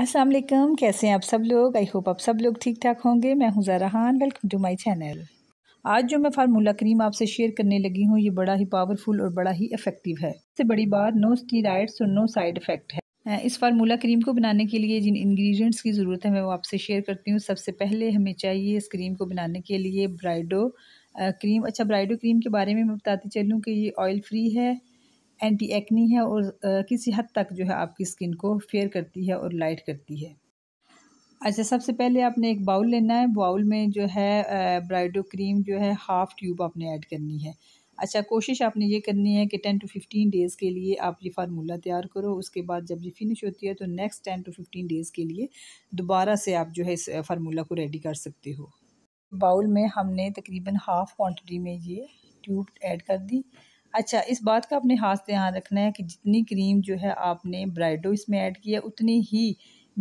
अस्सलाम वालेकुम कैसे हैं आप सब लोग आई होप आप सब लोग ठीक ठाक होंगे मैं हूं जराहान वेलकम टू माय चैनल आज जो मैं फार्मूला क्रीम आपसे शेयर करने लगी हूं ये बड़ा ही पावरफुल और बड़ा ही इफेक्टिव है सबसे बड़ी बात नो स्टीराइड्स और नो साइड इफेक्ट है इस फार्मूला क्रीम को बनाने के लिए जिन इंग्रेडिएंट्स की ज़रूरत है मैं वो आपसे शेयर करती हूँ सबसे पहले हमें चाहिए इस क्रीम को बनाने के लिए ब्राइडो क्रीम अच्छा ब्राइडो क्रीम के बारे में मैं बताती चलूँ कि ये ऑयल फ्री है एंटी एक्नी है और किसी हद तक जो है आपकी स्किन को फेयर करती है और लाइट करती है अच्छा सबसे पहले आपने एक बाउल लेना है बाउल में जो है ब्राइडो क्रीम जो है हाफ़ ट्यूब आपने ऐड करनी है अच्छा कोशिश आपने ये करनी है कि टेन टू फिफ्टीन डेज़ के लिए आप ये फार्मूला तैयार करो उसके बाद जब ये फिनिश होती है तो next ten to fifteen days के लिए दोबारा से आप जो है इस फार्मूला को रेडी कर सकते हो बाउल में हमने तकरीबन हाफ़ क्वान्टिटी में ये ट्यूब ऐड कर दी अच्छा इस बात का अपने हाथ ध्यान रखना है कि जितनी क्रीम जो है आपने ब्राइडो इसमें ऐड किया उतनी ही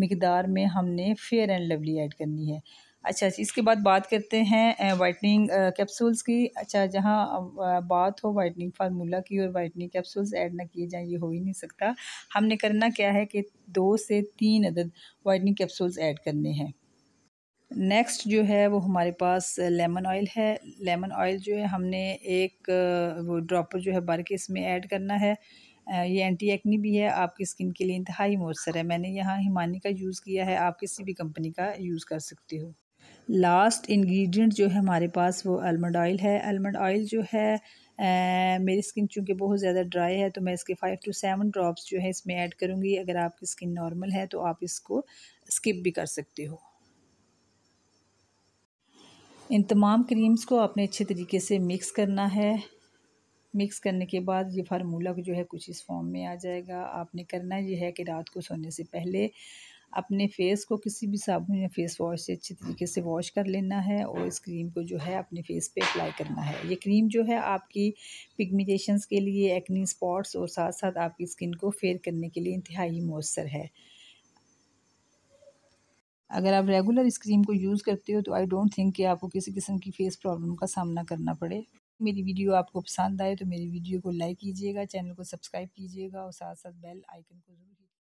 मकदार में हमने फेयर एंड लवली ऐड करनी है अच्छा इसके बाद बात करते हैं वाइटनिंग कैप्सूल्स की अच्छा जहाँ बात हो वाइटनिंग फार्मूला की और वाइटनिंग कैप्सूल्स ऐड ना किए जाएँ ये हो ही नहीं सकता हमने करना क्या है कि दो से तीन अदद वाइटनिंग कैप्सूल्स ऐड करने हैं नेक्स्ट जो है वो हमारे पास लेमन ऑयल है लेमन ऑयल जो है हमने एक वो ड्रॉपर जो है भर के इसमें ऐड करना है ये एंटी एक्नी भी है आपकी स्किन के लिए इंतहाई मौसर है मैंने यहाँ हिमानी का यूज़ किया है आप किसी भी कंपनी का यूज़ कर सकते हो लास्ट इंग्रेडिएंट जो है हमारे पास वो आलमंड ऑयल है आलमंड ऑयल जो है आ, मेरी स्किन चूँकि बहुत ज़्यादा ड्राई है तो मैं इसके फ़ाइव टू सेवन ड्रॉप्स जो है इसमें ऐड करूँगी अगर आपकी स्किन नॉर्मल है तो आप इसको स्किप भी कर सकते हो इन तमाम क्रीम्स को आपने अच्छे तरीके से मिक्स करना है मिक्स करने के बाद ये फार्मूला जो है कुछ इस फॉर्म में आ जाएगा आपने करना ये है कि रात को सोने से पहले अपने फेस को किसी भी साबुन या फेस वॉश से अच्छे तरीके से वॉश कर लेना है और इस क्रीम को जो है अपने फेस पे अप्लाई करना है ये क्रीम जो है आपकी पिगमेंटेशंस के लिए एक्नी स्पॉट्स और साथ साथ आपकी स्किन को फेयर करने के लिए इंतहाई मौसर है अगर आप रेगुलर इस क्रीम को यूज़ करते हो तो आई डोंट थिंक कि आपको किसी किस्म की फेस प्रॉब्लम का सामना करना पड़े मेरी वीडियो आपको पसंद आए तो मेरी वीडियो को लाइक कीजिएगा चैनल को सब्सक्राइब कीजिएगा और साथ साथ बेल आइकन को जरूर